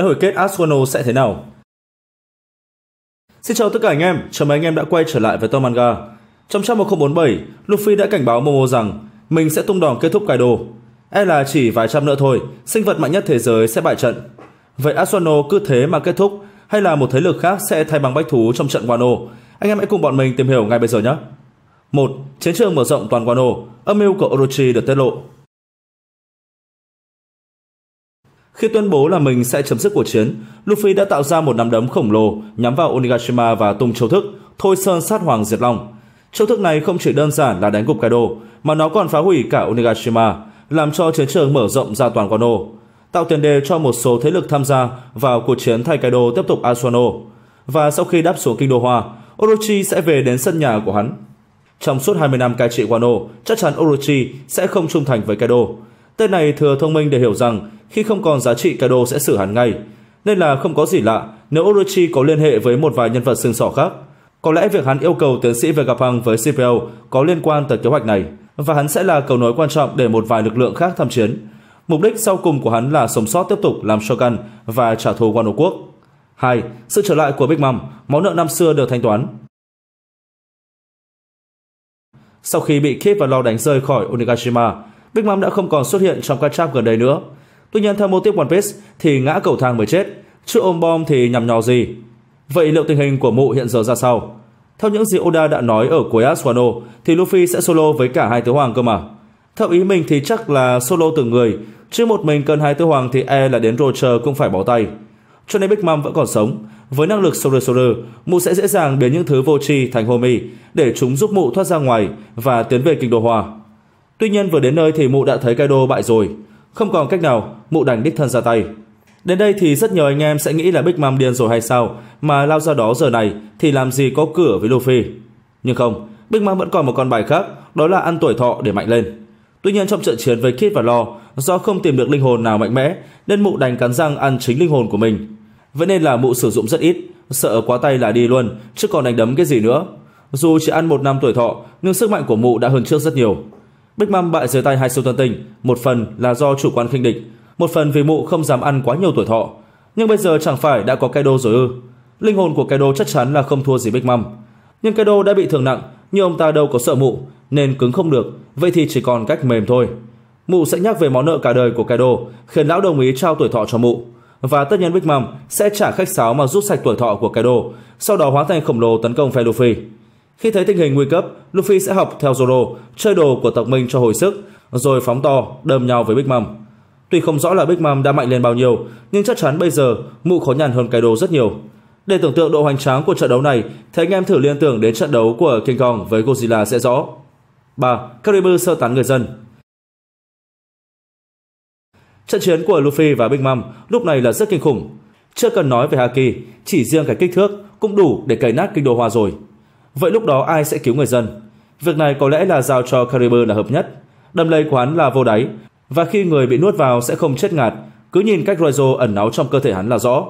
tới hồi kết Aswano sẽ thế nào. Xin chào tất cả anh em, chào mừng anh em đã quay trở lại với Tom Manga. Trong trang 1047, Luffy đã cảnh báo Momo rằng mình sẽ tung đòn kết thúc Kaido. E là chỉ vài trăm nữa thôi, sinh vật mạnh nhất thế giới sẽ bại trận. Vậy Aswano cứ thế mà kết thúc hay là một thế lực khác sẽ thay bằng bách thú trong trận Wano? Anh em hãy cùng bọn mình tìm hiểu ngay bây giờ nhé. 1. Chiến trường mở rộng toàn Wano, âm mưu của Orochi được tiết lộ. Khi tuyên bố là mình sẽ chấm dứt cuộc chiến, Luffy đã tạo ra một nắm đấm khổng lồ nhắm vào Onigashima và tung châu thức Thôi Sơn Sát Hoàng Diệt Long. Châu thức này không chỉ đơn giản là đánh gục Kaido, mà nó còn phá hủy cả Onigashima, làm cho chiến trường mở rộng ra toàn Wano, tạo tiền đề cho một số thế lực tham gia vào cuộc chiến thay Kaido tiếp tục Asuano. Và sau khi đáp xuống kinh đô Hoa, Orochi sẽ về đến sân nhà của hắn. Trong suốt 20 năm cai trị Wano, chắc chắn Orochi sẽ không trung thành với Kaido. Tên này thừa thông minh để hiểu rằng khi không còn giá trị Kaido sẽ xử hắn ngay. Nên là không có gì lạ nếu Orochi có liên hệ với một vài nhân vật xương sỏ khác. Có lẽ việc hắn yêu cầu tiến sĩ về gặp Vegapunk với CPO có liên quan tới kế hoạch này và hắn sẽ là cầu nối quan trọng để một vài lực lượng khác tham chiến. Mục đích sau cùng của hắn là sống sót tiếp tục làm Shogun và trả thù Wano Quốc. 2. Sự trở lại của Big Mom, món nợ năm xưa được thanh toán. Sau khi bị Kid và Law đánh rơi khỏi Onigashima, Big Mom đã không còn xuất hiện trong các trap gần đây nữa. Tuy nhiên theo mô tiếp One Piece thì ngã cầu thang mới chết, chứ ôm bom thì nhằm nhò gì. Vậy liệu tình hình của mụ hiện giờ ra sao? Theo những gì Oda đã nói ở cuối Aswano thì Luffy sẽ solo với cả hai tứ hoàng cơ mà. Theo ý mình thì chắc là solo từng người, chứ một mình cần hai tứ hoàng thì e là đến Roger cũng phải bỏ tay. Cho nên Big Mom vẫn còn sống. Với năng lực Soru Soru, mụ sẽ dễ dàng biến những thứ vô tri thành Homi để chúng giúp mụ thoát ra ngoài và tiến về kinh đô hòa. Tuy nhiên vừa đến nơi thì mụ đã thấy Kaido bại rồi. Không còn cách nào, mụ đành đích thân ra tay. Đến đây thì rất nhiều anh em sẽ nghĩ là bích Mom điên rồi hay sao, mà lao ra đó giờ này thì làm gì có cửa với Luffy. Nhưng không, bích Mom vẫn còn một con bài khác, đó là ăn tuổi thọ để mạnh lên. Tuy nhiên trong trận chiến với Kid và Lo, do không tìm được linh hồn nào mạnh mẽ, nên mụ đành cắn răng ăn chính linh hồn của mình. Vậy nên là mụ sử dụng rất ít, sợ quá tay là đi luôn, chứ còn đánh đấm cái gì nữa. Dù chỉ ăn một năm tuổi thọ, nhưng sức mạnh của mụ đã hơn trước rất nhiều. Bích Mâm bại dưới tay hai siêu tân tinh, một phần là do chủ quan khinh địch, một phần vì mụ không dám ăn quá nhiều tuổi thọ. Nhưng bây giờ chẳng phải đã có Kaido rồi ư? Linh hồn của Kaido chắc chắn là không thua gì Bích Mâm. Nhưng Kaido đã bị thương nặng, nhưng ông ta đâu có sợ mụ, nên cứng không được, vậy thì chỉ còn cách mềm thôi. Mụ sẽ nhắc về món nợ cả đời của Kaido, khiến lão đồng ý trao tuổi thọ cho mụ. Và tất nhiên Big Mom sẽ trả khách sáo mà rút sạch tuổi thọ của Kaido, sau đó hóa thành khổng lồ tấn công phe Luffy. Khi thấy tình hình nguy cấp, Luffy sẽ học theo Zoro, chơi đồ của tộc Minh cho hồi sức, rồi phóng to, đâm nhau với Big Mom. Tuy không rõ là Big Mom đã mạnh lên bao nhiêu, nhưng chắc chắn bây giờ mụ khó nhằn hơn đồ rất nhiều. Để tưởng tượng độ hoành tráng của trận đấu này, thì anh em thử liên tưởng đến trận đấu của King Kong với Godzilla sẽ rõ. 3. Caribou sơ tán người dân Trận chiến của Luffy và Big Mom lúc này là rất kinh khủng. Chưa cần nói về Haki, chỉ riêng cái kích thước cũng đủ để cày nát kinh đồ hoa rồi. Vậy lúc đó ai sẽ cứu người dân? Việc này có lẽ là giao cho Caliber là hợp nhất. Đầm lầy của hắn là vô đáy, và khi người bị nuốt vào sẽ không chết ngạt, cứ nhìn cách Royzo ẩn náu trong cơ thể hắn là rõ.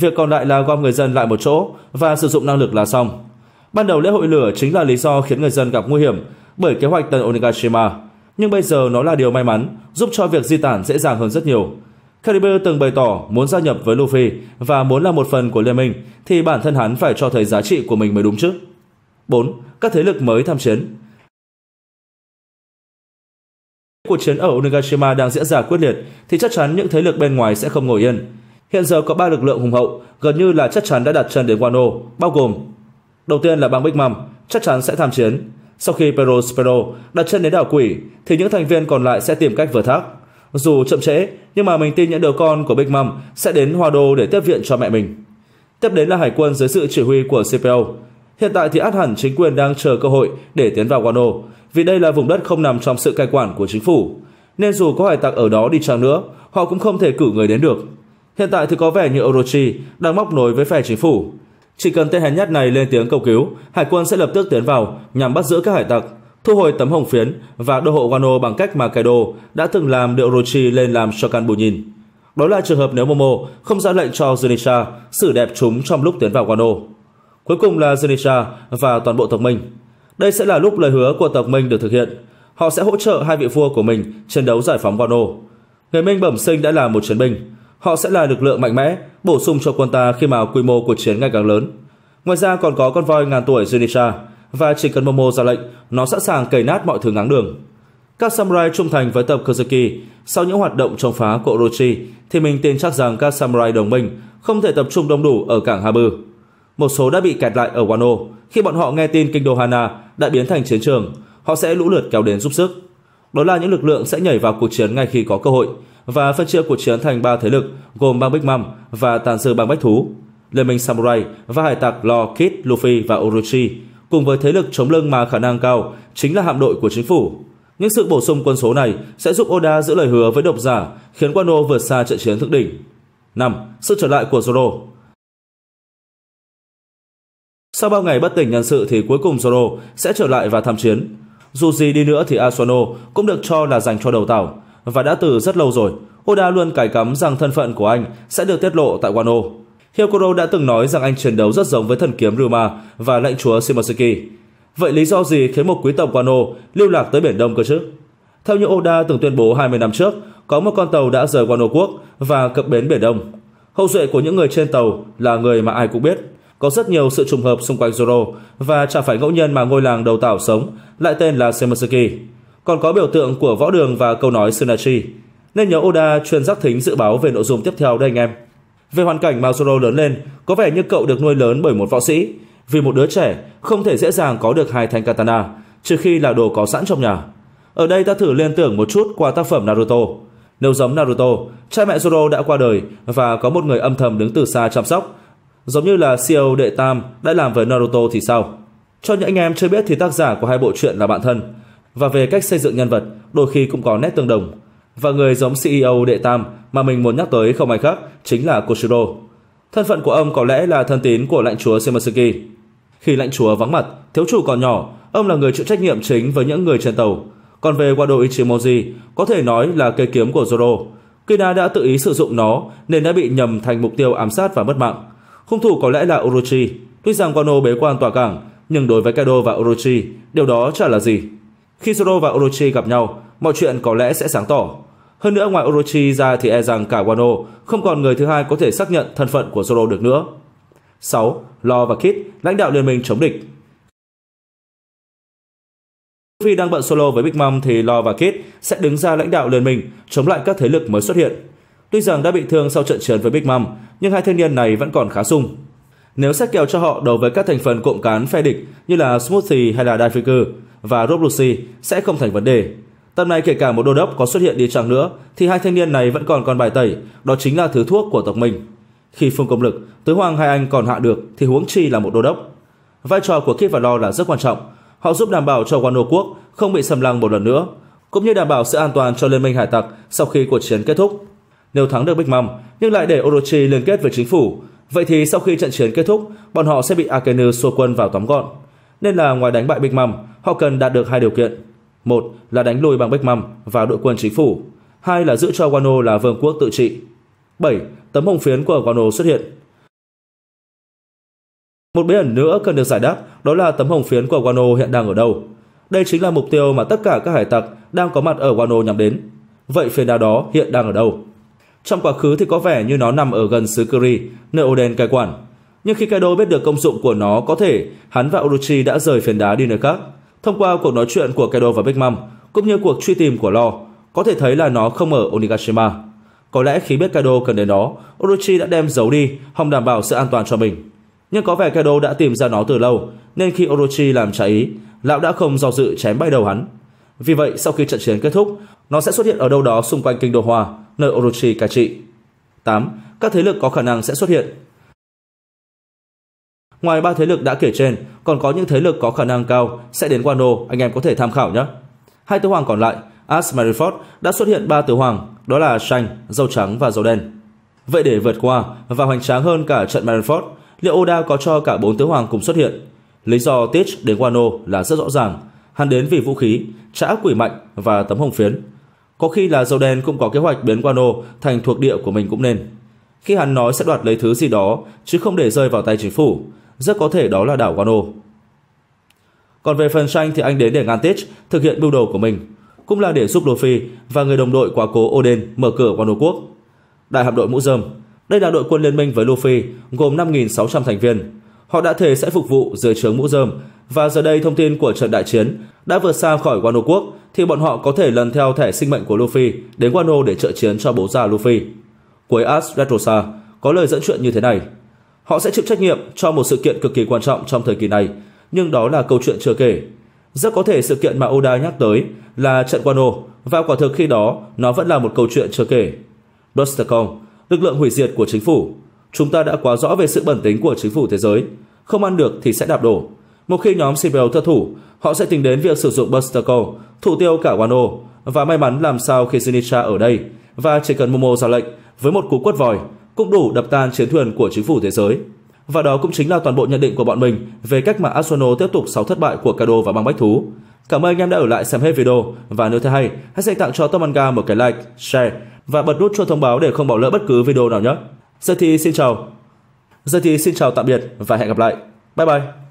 Việc còn lại là gom người dân lại một chỗ và sử dụng năng lực là xong. Ban đầu lễ hội lửa chính là lý do khiến người dân gặp nguy hiểm bởi kế hoạch tần Onigashima, nhưng bây giờ nó là điều may mắn, giúp cho việc di tản dễ dàng hơn rất nhiều. Caliber từng bày tỏ muốn gia nhập với Luffy và muốn là một phần của liên minh thì bản thân hắn phải cho thấy giá trị của mình mới đúng chứ. 4. Các thế lực mới tham chiến Cuộc chiến ở Onigashima đang diễn ra quyết liệt thì chắc chắn những thế lực bên ngoài sẽ không ngồi yên. Hiện giờ có 3 lực lượng hùng hậu, gần như là chắc chắn đã đặt chân đến Wano, bao gồm Đầu tiên là bang Big Mom, chắc chắn sẽ tham chiến. Sau khi Perospero đặt chân đến đảo quỷ thì những thành viên còn lại sẽ tìm cách vừa thác. Dù chậm trễ, nhưng mà mình tin những đứa con của Big Mom sẽ đến Hoa Đô để tiếp viện cho mẹ mình. Tiếp đến là hải quân dưới sự chỉ huy của CPO. Hiện tại thì át hẳn chính quyền đang chờ cơ hội để tiến vào Guano, vì đây là vùng đất không nằm trong sự cai quản của chính phủ. Nên dù có hải tặc ở đó đi chăng nữa, họ cũng không thể cử người đến được. Hiện tại thì có vẻ như Orochi đang móc nối với phe chính phủ. Chỉ cần tên hèn nhát này lên tiếng cầu cứu, hải quân sẽ lập tức tiến vào nhằm bắt giữ các hải tặc, thu hồi tấm hồng phiến và đô hộ Wano bằng cách mà Kaido đã từng làm đưa Orochi lên làm cho Shokan nhìn Đó là trường hợp nếu Momo không ra lệnh cho Zunisha xử đẹp chúng trong lúc tiến vào Wano. Cuối cùng là Zenisha và toàn bộ tộc Minh. Đây sẽ là lúc lời hứa của tộc Minh được thực hiện. Họ sẽ hỗ trợ hai vị vua của mình chiến đấu giải phóng Wano. Người Minh bẩm sinh đã là một chiến binh. Họ sẽ là lực lượng mạnh mẽ, bổ sung cho quân ta khi mà quy mô cuộc chiến ngày càng lớn. Ngoài ra còn có con voi ngàn tuổi Zenisha và chỉ cần Momo ra lệnh, nó sẵn sàng cày nát mọi thứ ngáng đường. Các samurai trung thành với tập Kozuki, sau những hoạt động chống phá của Orochi, thì mình tin chắc rằng các samurai đồng minh không thể tập trung đông đủ ở cảng Habu một số đã bị kẹt lại ở Wano. Khi bọn họ nghe tin kinh đô Hana đã biến thành chiến trường, họ sẽ lũ lượt kéo đến giúp sức. Đó là những lực lượng sẽ nhảy vào cuộc chiến ngay khi có cơ hội và phân chia cuộc chiến thành ba thế lực gồm bang Bích Mâm và tàn dư bang Bách Thú, Liên minh Samurai và hải tặc Law Kid, Luffy và Orochi cùng với thế lực chống lưng mà khả năng cao chính là hạm đội của chính phủ. Những sự bổ sung quân số này sẽ giúp Oda giữ lời hứa với độc giả, khiến Wano vượt xa trận chiến thượng đỉnh. 5. Sự trở lại của Zoro sau bao ngày bất tỉnh nhân sự thì cuối cùng Zoro sẽ trở lại và tham chiến. Dù gì đi nữa thì Asano cũng được cho là dành cho đầu tàu và đã từ rất lâu rồi. Oda luôn cài cắm rằng thân phận của anh sẽ được tiết lộ tại Wano. Hyokuro đã từng nói rằng anh chiến đấu rất giống với thần kiếm Ruma và lãnh chúa Shimoseki. Vậy lý do gì khiến một quý tộc Wano lưu lạc tới Biển Đông cơ chứ? Theo như Oda từng tuyên bố 20 năm trước, có một con tàu đã rời Wano quốc và cập bến Biển Đông. Hậu duệ của những người trên tàu là người mà ai cũng biết. Có rất nhiều sự trùng hợp xung quanh Zoro và chẳng phải ngẫu nhiên mà ngôi làng đầu tảo sống lại tên là Semusuki. Còn có biểu tượng của võ đường và câu nói Sunachi. Nên nhớ Oda chuyên giác thính dự báo về nội dung tiếp theo đây anh em. Về hoàn cảnh mà Zoro lớn lên, có vẻ như cậu được nuôi lớn bởi một võ sĩ. Vì một đứa trẻ không thể dễ dàng có được hai thanh katana, trừ khi là đồ có sẵn trong nhà. Ở đây ta thử liên tưởng một chút qua tác phẩm Naruto. Nếu giống Naruto, cha mẹ Zoro đã qua đời và có một người âm thầm đứng từ xa chăm sóc, giống như là CEO Đệ Tam đã làm với Naruto thì sao? Cho những anh em chưa biết thì tác giả của hai bộ truyện là bạn thân, và về cách xây dựng nhân vật đôi khi cũng có nét tương đồng. Và người giống CEO Đệ Tam mà mình muốn nhắc tới không ai khác chính là Koshiro. Thân phận của ông có lẽ là thân tín của lãnh chúa Shimasuki. Khi lãnh chúa vắng mặt, thiếu chủ còn nhỏ, ông là người chịu trách nhiệm chính với những người trên tàu. Còn về Wado Ichimoji, có thể nói là cây kiếm của Zoro. Kina đã tự ý sử dụng nó nên đã bị nhầm thành mục tiêu ám sát và mất mạng. Hung thủ có lẽ là Orochi. Tuy rằng Wano bế quan tỏa cảng, nhưng đối với Kaido và Orochi, điều đó chả là gì. Khi Zoro và Orochi gặp nhau, mọi chuyện có lẽ sẽ sáng tỏ. Hơn nữa ngoài Orochi ra thì e rằng cả Wano không còn người thứ hai có thể xác nhận thân phận của Zoro được nữa. 6. Law và Kid, lãnh đạo liên minh chống địch Luffy đang bận solo với Big Mom thì Law và Kid sẽ đứng ra lãnh đạo liên minh chống lại các thế lực mới xuất hiện. Tuy rằng đã bị thương sau trận chiến với Big Mom, nhưng hai thanh niên này vẫn còn khá sung. Nếu xét kèo cho họ đối với các thành phần cộng cán phe địch như là Smoothie hay là Daifaker và rob lucy sẽ không thành vấn đề. Tầm này kể cả một đô đốc có xuất hiện đi chăng nữa thì hai thanh niên này vẫn còn còn bài tẩy, đó chính là thứ thuốc của tộc mình. Khi phương công lực, tứ hoàng hai anh còn hạ được thì huống chi là một đô đốc. Vai trò của Kip và Lo là rất quan trọng. Họ giúp đảm bảo cho Wano quốc không bị xâm lăng một lần nữa, cũng như đảm bảo sự an toàn cho Liên minh hải tặc sau khi cuộc chiến kết thúc. Nếu thắng được Big Mom, nhưng lại để Orochi liên kết với chính phủ, vậy thì sau khi trận chiến kết thúc, bọn họ sẽ bị Akenu xô quân vào tóm gọn. Nên là ngoài đánh bại Big Mom, họ cần đạt được hai điều kiện. Một là đánh lùi bằng Big Mom và đội quân chính phủ. Hai là giữ cho Wano là vương quốc tự trị. 7. Tấm hồng phiến của Wano xuất hiện. Một bí ẩn nữa cần được giải đáp đó là tấm hồng phiến của Wano hiện đang ở đâu. Đây chính là mục tiêu mà tất cả các hải tặc đang có mặt ở Wano nhắm đến. Vậy phiến đá đó hiện đang ở đâu? Trong quá khứ thì có vẻ như nó nằm ở gần xứ Kuri, nơi Oden cai quản. Nhưng khi Kaido biết được công dụng của nó có thể, hắn và Orochi đã rời phiền đá đi nơi khác. Thông qua cuộc nói chuyện của Kaido và Big Mom, cũng như cuộc truy tìm của Lo, có thể thấy là nó không ở Onigashima. Có lẽ khi biết Kaido cần đến nó, Orochi đã đem giấu đi, không đảm bảo sự an toàn cho mình. Nhưng có vẻ Kaido đã tìm ra nó từ lâu, nên khi Orochi làm trái ý, lão đã không do dự chém bay đầu hắn. Vì vậy, sau khi trận chiến kết thúc, nó sẽ xuất hiện ở đâu đó xung quanh kinh đô hòa nơi Orochi cai trị. 8. Các thế lực có khả năng sẽ xuất hiện. Ngoài ba thế lực đã kể trên, còn có những thế lực có khả năng cao sẽ đến Wano, anh em có thể tham khảo nhé. Hai tứ hoàng còn lại, Asmariford đã xuất hiện ba tứ hoàng, đó là xanh, dâu trắng và dâu đen. Vậy để vượt qua và hoành tráng hơn cả trận Marineford, liệu Oda có cho cả bốn tứ hoàng cùng xuất hiện? Lý do Teach đến Wano là rất rõ ràng. Hắn đến vì vũ khí, trã quỷ mạnh và tấm hồng phiến. Có khi là dâu đen cũng có kế hoạch biến Guano thành thuộc địa của mình cũng nên. Khi hắn nói sẽ đoạt lấy thứ gì đó, chứ không để rơi vào tay chính phủ, rất có thể đó là đảo Guano. Còn về phần tranh thì anh đến để Gantich thực hiện mưu đồ của mình, cũng là để giúp Luffy và người đồng đội quá cố Odin mở cửa Guano quốc. Đại hạm đội mũ rơm, đây là đội quân liên minh với Luffy gồm 5.600 thành viên. Họ đã thề sẽ phục vụ dưới trướng mũ rơm và giờ đây thông tin của trận đại chiến đã vượt xa khỏi Wano quốc thì bọn họ có thể lần theo thẻ sinh mệnh của Luffy đến Wano để trợ chiến cho bố già Luffy. Cuối As Retrosa có lời dẫn chuyện như thế này. Họ sẽ chịu trách nhiệm cho một sự kiện cực kỳ quan trọng trong thời kỳ này, nhưng đó là câu chuyện chưa kể. Rất có thể sự kiện mà Oda nhắc tới là trận Wano và quả thực khi đó nó vẫn là một câu chuyện chưa kể. Bustercon, lực lượng hủy diệt của chính phủ. Chúng ta đã quá rõ về sự bẩn tính của chính phủ thế giới. Không ăn được thì sẽ đạp đổ, một khi nhóm CPO thất thủ, họ sẽ tính đến việc sử dụng Busterco, thủ tiêu cả Wano và may mắn làm sao khi Shinicha ở đây và chỉ cần Momo ra lệnh với một cú quất vòi cũng đủ đập tan chiến thuyền của chính phủ thế giới. Và đó cũng chính là toàn bộ nhận định của bọn mình về cách mà Asuno tiếp tục 6 thất bại của Kado và băng bách thú. Cảm ơn anh em đã ở lại xem hết video và nếu thấy hay, hãy dành tặng cho Tom Manga một cái like, share và bật nút chuông thông báo để không bỏ lỡ bất cứ video nào nhé. Giờ thì xin chào. Giờ thì xin chào tạm biệt và hẹn gặp lại. Bye bye.